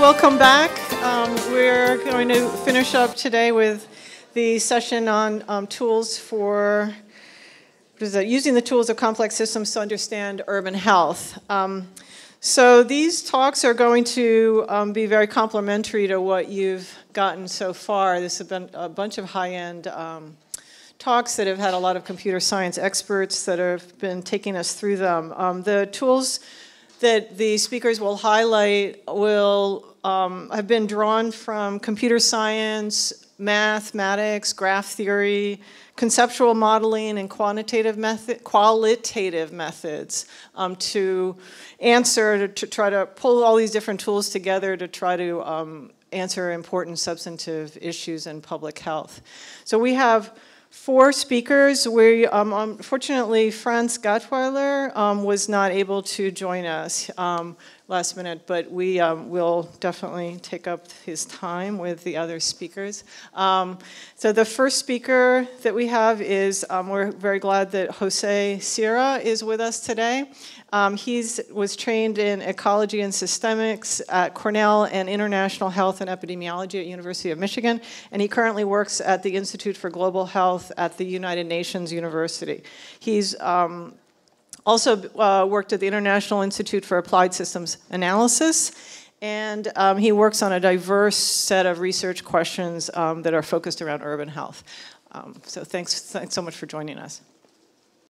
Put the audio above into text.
welcome back. Um, we're going to finish up today with the session on um, tools for that, using the tools of complex systems to understand urban health. Um, so these talks are going to um, be very complementary to what you've gotten so far. This has been a bunch of high-end um, talks that have had a lot of computer science experts that have been taking us through them. Um, the tools that the speakers will highlight will um, I've been drawn from computer science, mathematics, graph theory, conceptual modeling, and quantitative method, qualitative methods um, to answer, to, to, try to pull all these different tools together to try to um, answer important substantive issues in public health. So we have four speakers. We, um, unfortunately, Franz Gottweiler um, was not able to join us. Um, last minute, but we um, will definitely take up his time with the other speakers. Um, so the first speaker that we have is, um, we're very glad that Jose Sierra is with us today. Um, he was trained in ecology and systemics at Cornell and international health and epidemiology at University of Michigan, and he currently works at the Institute for Global Health at the United Nations University. He's um, also uh, worked at the International Institute for Applied Systems Analysis, and um, he works on a diverse set of research questions um, that are focused around urban health. Um, so thanks, thanks so much for joining us.